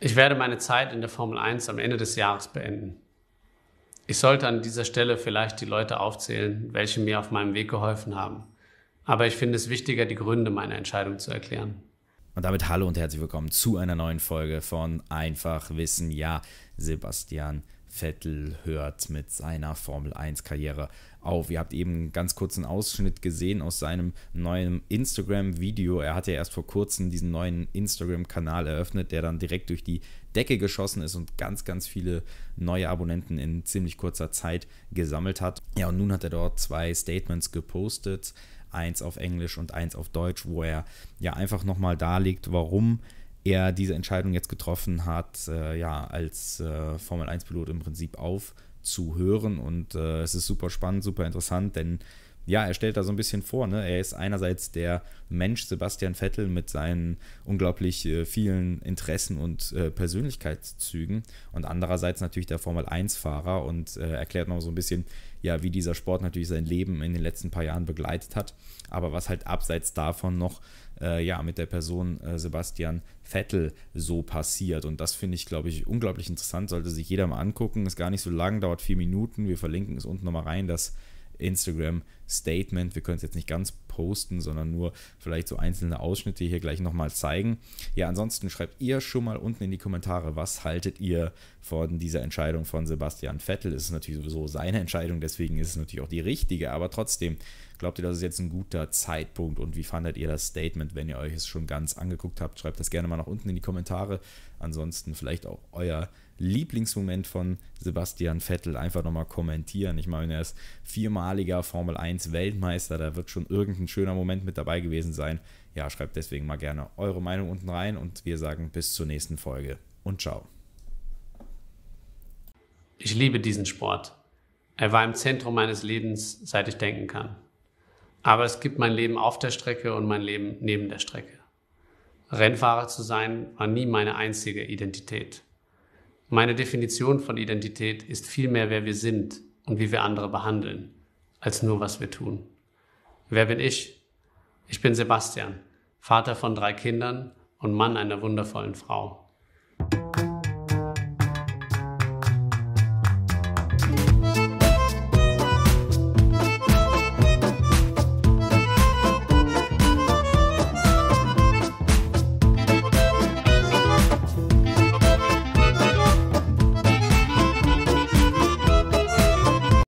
Ich werde meine Zeit in der Formel 1 am Ende des Jahres beenden. Ich sollte an dieser Stelle vielleicht die Leute aufzählen, welche mir auf meinem Weg geholfen haben. Aber ich finde es wichtiger, die Gründe meiner Entscheidung zu erklären. Und damit hallo und herzlich willkommen zu einer neuen Folge von Einfach Wissen. Ja, Sebastian Vettel hört mit seiner Formel 1-Karriere auf. Ihr habt eben ganz kurz einen Ausschnitt gesehen aus seinem neuen Instagram-Video. Er hatte ja erst vor kurzem diesen neuen Instagram-Kanal eröffnet, der dann direkt durch die Decke geschossen ist und ganz, ganz viele neue Abonnenten in ziemlich kurzer Zeit gesammelt hat. Ja, und nun hat er dort zwei Statements gepostet, eins auf Englisch und eins auf Deutsch, wo er ja einfach nochmal darlegt, warum er er diese Entscheidung jetzt getroffen hat, äh, ja, als äh, Formel-1-Pilot im Prinzip aufzuhören. Und äh, es ist super spannend, super interessant, denn ja, er stellt da so ein bisschen vor, ne? Er ist einerseits der Mensch Sebastian Vettel mit seinen unglaublich äh, vielen Interessen und äh, Persönlichkeitszügen und andererseits natürlich der Formel 1-Fahrer und äh, erklärt noch so ein bisschen, ja, wie dieser Sport natürlich sein Leben in den letzten paar Jahren begleitet hat, aber was halt abseits davon noch äh, ja, mit der Person äh, Sebastian Vettel so passiert. Und das finde ich, glaube ich, unglaublich interessant. Sollte sich jeder mal angucken. Ist gar nicht so lang, dauert vier Minuten. Wir verlinken es unten nochmal rein, das Instagram-Statement. Wir können es jetzt nicht ganz posten, sondern nur vielleicht so einzelne Ausschnitte hier gleich nochmal zeigen. Ja, ansonsten schreibt ihr schon mal unten in die Kommentare, was haltet ihr von dieser Entscheidung von Sebastian Vettel? Es ist natürlich sowieso seine Entscheidung, deswegen ist es natürlich auch die richtige, aber trotzdem, glaubt ihr, das ist jetzt ein guter Zeitpunkt und wie fandet ihr das Statement, wenn ihr euch es schon ganz angeguckt habt? Schreibt das gerne mal nach unten in die Kommentare. Ansonsten vielleicht auch euer Lieblingsmoment von Sebastian Vettel einfach nochmal kommentieren. Ich meine, er ist viermaliger Formel 1 Weltmeister, da wird schon irgendein ein schöner Moment mit dabei gewesen sein. Ja, schreibt deswegen mal gerne eure Meinung unten rein und wir sagen bis zur nächsten Folge und ciao. Ich liebe diesen Sport. Er war im Zentrum meines Lebens, seit ich denken kann. Aber es gibt mein Leben auf der Strecke und mein Leben neben der Strecke. Rennfahrer zu sein war nie meine einzige Identität. Meine Definition von Identität ist vielmehr, wer wir sind und wie wir andere behandeln, als nur was wir tun. Wer bin ich? Ich bin Sebastian, Vater von drei Kindern und Mann einer wundervollen Frau.